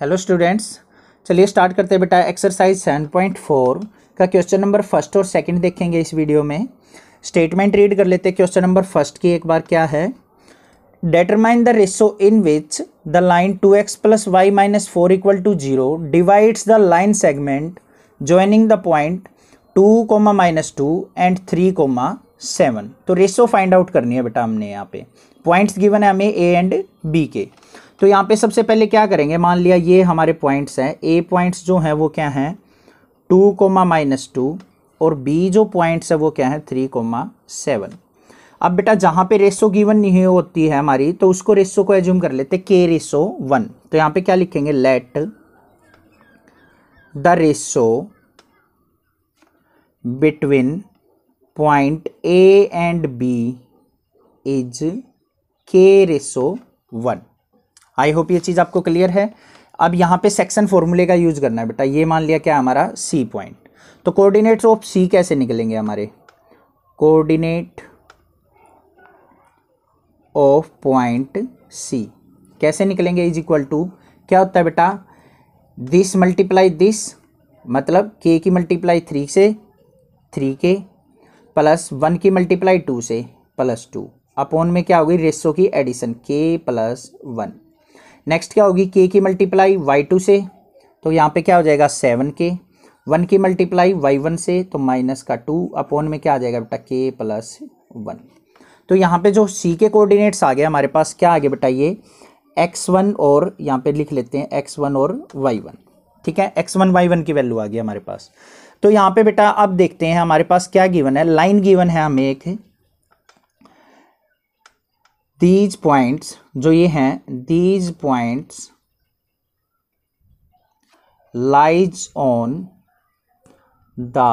hello students चलिए start करते हैं बेटा एक्सरसाइज सेवन पॉइंट फोर का क्वेश्चन नंबर फर्स्ट और सेकंड देखेंगे इस वीडियो में स्टेटमेंट रीड कर लेते हैं क्वेश्चन नंबर फर्स्ट की एक बार क्या है determine the ratio in which the line two x plus y minus four equal to zero divides the line segment joining the point two comma minus two and three comma seven तो ratio find out करनी है बेटा हमने यहाँ पे points given है हमें ए and B के तो यहाँ पे सबसे पहले क्या करेंगे मान लिया ये हमारे पॉइंट्स हैं ए पॉइंट्स जो हैं वो क्या हैं टू कोमा माइनस टू और बी जो पॉइंट्स है वो क्या है थ्री कोमा सेवन अब बेटा जहाँ पे रेसो गिवन नहीं होती है हमारी तो उसको रेसो को एज्यूम कर लेते के रेसो वन तो यहाँ पे क्या लिखेंगे let the ratio between point A and B is k ratio one I hope ये चीज़ आपको क्लियर है अब यहाँ पे सेक्शन फॉर्मूले का यूज़ करना है बेटा ये मान लिया क्या हमारा सी पॉइंट तो कोऑर्डिनेट्स ऑफ सी कैसे निकलेंगे हमारे कोऑर्डिनेट ऑफ पॉइंट सी कैसे निकलेंगे इज इक्वल टू क्या होता है बेटा दिस मल्टीप्लाई दिस मतलब के की मल्टीप्लाई थ्री से थ्री के प्लस वन की मल्टीप्लाई टू से प्लस टू अपॉन में क्या होगी रेसो की एडिशन के प्लस वन नेक्स्ट क्या होगी के की मल्टीप्लाई वाई टू से तो यहाँ पे क्या हो जाएगा सेवन के वन की मल्टीप्लाई वाई वन से तो माइनस का टू अपॉन में क्या आ जाएगा बेटा के प्लस वन तो यहाँ पे जो सी के कोऑर्डिनेट्स आ गए हमारे पास क्या आ गया बेटा ये एक्स वन और यहाँ पे लिख लेते हैं एक्स वन और वाई वन ठीक है एक्स वन वाई वन की वैल्यू आ गई हमारे पास तो यहाँ पे बेटा अब देखते हैं हमारे पास क्या गिवन है लाइन गिवन है हमें एक दीज पॉइंट्स जो ये हैं these points lies on the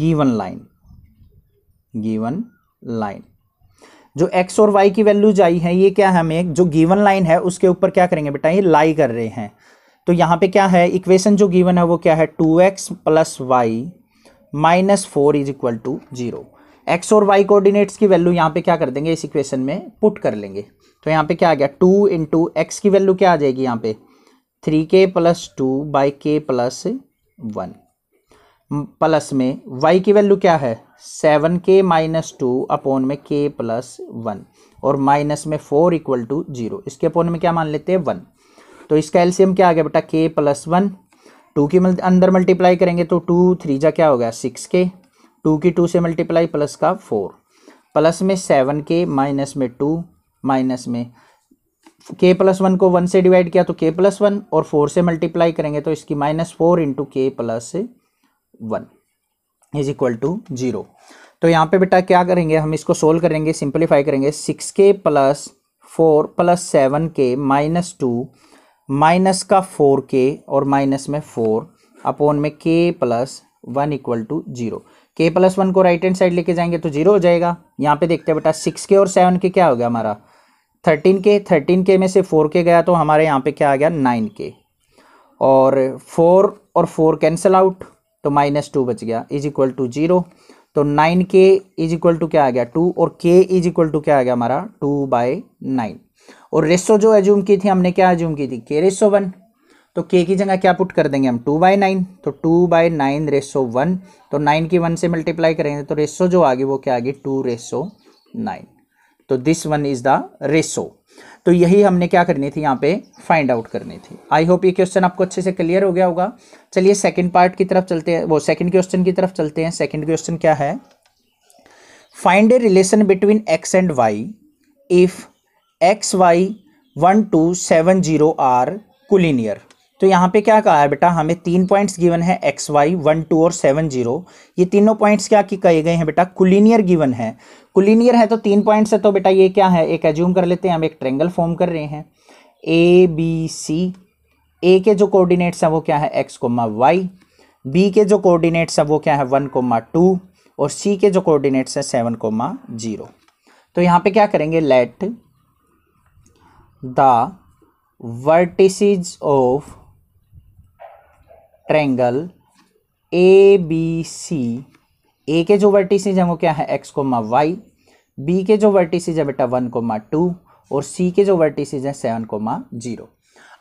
given line given line जो एक्स और वाई की वैल्यूज आई है ये क्या है हमें जो गिवन लाइन है उसके ऊपर क्या करेंगे बेटा ये लाई कर रहे हैं तो यहां पे क्या है इक्वेशन जो गिवन है वो क्या है two x plus y minus four is equal to zero x और वाई कोऑर्डिनेट्स की वैल्यू यहाँ पे क्या कर देंगे इस इक्वेशन में पुट कर लेंगे तो यहाँ पे क्या आ गया टू इंटू एक्स की वैल्यू क्या आ जाएगी यहाँ पे three k plus two by k plus one plus में वाई की वैल्यू क्या है seven k minus two upon में के प्लस वन और माइनस में फोर इक्वल टू जीरो इसके अपोन में क्या मान लेते हैं वन तो इसका एल्सियम क्या आ गया बेटा के प्लस वन टू के अंदर मल्टीप्लाई करेंगे तो टू थ्री जा क्या हो गया सिक्स के टू की टू से मल्टीप्लाई प्लस का फोर प्लस में सेवन के माइनस में टू माइनस में के प्लस वन को वन से डिवाइड किया तो के प्लस वन और फोर से मल्टीप्लाई करेंगे तो इसकी minus four into k plus one is equal to zero तो यहाँ पे बेटा क्या करेंगे हम इसको सोल्व करेंगे सिंप्लीफाई करेंगे six k plus four plus seven k minus two minus का फोर के और माइनस में फोर अपॉन में k plus one equal to zero k plus one को राइट हैंड साइड लेके जाएंगे तो जीरो हो जाएगा यहाँ पे देखते हैं बेटा सिक्स के और सेवन के क्या हो गया हमारा थर्टीन के थर्टीन के में से फोर के गया तो हमारे यहाँ पे क्या आ गया नाइन के और फोर और फोर कैंसिल आउट तो माइनस टू बच गया इज इक्वल टू जीरो तो nine k is equal to क्या आ गया टू और के इज इक्वल टू क्या आ गया हमारा टू बाय नाइन और रेसो जो एज्यूम की थी हमने क्या एज्यूम की थी के रेसो वन तो के की जगह क्या पुट कर देंगे हम टू बाई नाइन तो two by nine ratio one तो नाइन की वन से मल्टीप्लाई करेंगे तो रेसो जो आगे वो क्या आगे टू रेसो नाइन तो this one is the ratio तो यही हमने क्या करनी थी यहाँ पे फाइंड आउट करनी थी आई होप ये क्वेश्चन आपको अच्छे से क्लियर हो गया होगा चलिए सेकेंड पार्ट की तरफ चलते हैं वो सेकंड क्वेश्चन की तरफ चलते हैं सेकेंड क्वेश्चन क्या है find a relation between x and y if x y one two seven zero are collinear तो यहाँ पे क्या कहा है बेटा हमें तीन पॉइंट्स गिवन है एक्स वाई वन टू और सेवन जीरो ये तीनों पॉइंट्स क्या की कहे गए हैं बेटा कुलिनियर गिवन है कुलिनियर है तो तीन पॉइंट्स है तो बेटा ये क्या है एक एज्यूम कर लेते हैं हम एक ट्रेंगल फॉर्म कर रहे हैं ए बी सी ए के जो कोऑर्डिनेट्स हैं वो क्या है एक्स कोमा वाई बी के जो कोऑर्डिनेट्स हैं वो क्या है वन कोमा टू और सी के जो कोऑर्डिनेट्स हैं सेवन कोमा जीरो तो यहाँ पे क्या करेंगे let the vertices of triangle A B C A के जो वर्टिसेज हैं वो क्या है एक्स कोमा वाई बी के जो वर्टिसेज है बेटा वन कोमा टू और सी के जो वर्टिसेज हैं सेवन कोमा जीरो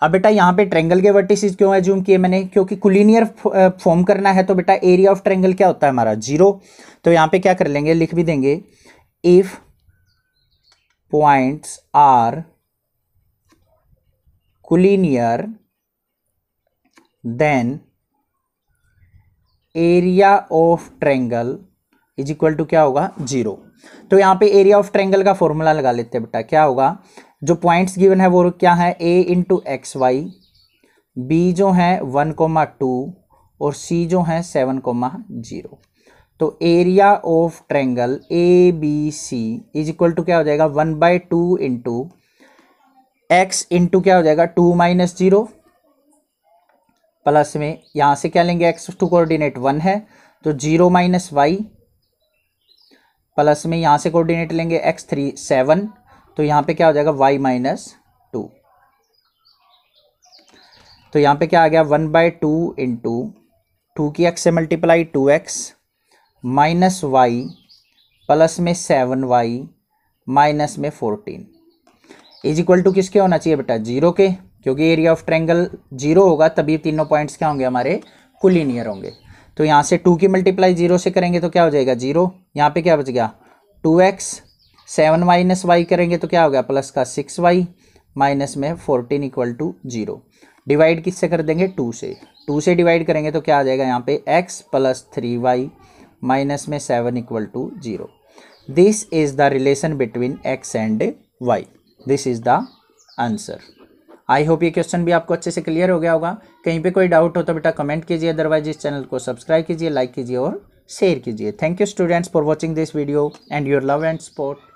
अब बेटा यहाँ पे ट्रेंगल के वर्टिस क्यों है जूम किए मैंने क्योंकि कुलिनियर फॉर्म करना है तो बेटा एरिया ऑफ ट्रेंगल क्या होता है हमारा जीरो तो यहाँ पे क्या कर लेंगे लिख भी देंगे if points are collinear then area of triangle is equal to क्या होगा जीरो तो यहाँ पे एरिया ऑफ ट्रेंगल का फॉर्मूला लगा लेते हैं बेटा क्या होगा जो पॉइंट्स गिवन है वो क्या है A into x y B जो है वन कोमा टू और सी जो है सेवन कोमा जीरो तो area of triangle A B C is equal to क्या हो जाएगा one by two into x into क्या हो जाएगा टू माइनस जीरो प्लस में यहाँ से क्या लेंगे एक्स टू कोऑर्डिनेट वन है तो जीरो माइनस वाई प्लस में यहाँ से कोऑर्डिनेट लेंगे एक्स थ्री सेवन तो यहाँ पे क्या हो जाएगा वाई माइनस टू तो यहाँ पे क्या आ गया one by two two two की एक्स से multiply two x minus y plus में सेवन वाई माइनस में फोर्टीन इज इक्वल टू किसके होना चाहिए बेटा जीरो के क्योंकि एरिया ऑफ ट्रेंगल जीरो होगा तभी तीनों पॉइंट्स क्या होंगे हमारे कुलिनियर होंगे तो यहाँ से टू की मल्टीप्लाई जीरो से करेंगे तो क्या हो जाएगा जीरो यहाँ पे क्या बच गया two x seven minus y करेंगे तो क्या हो गया प्लस का सिक्स वाई माइनस में fourteen equal to zero divide किससे कर देंगे टू से टू से डिवाइड करेंगे तो क्या आ जाएगा यहाँ पे x plus three y minus में seven equal to zero this is the relation between x and y this is the answer I hope ये क्वेश्चन भी आपको अच्छे से क्लियर हो गया होगा कहीं पे कोई डाउट हो तो बेटा कमेंट कीजिए अदरवाइज इस चैनल को सब्सक्राइब कीजिए लाइक कीजिए और शेयर कीजिए thank you students for watching this video and your love and support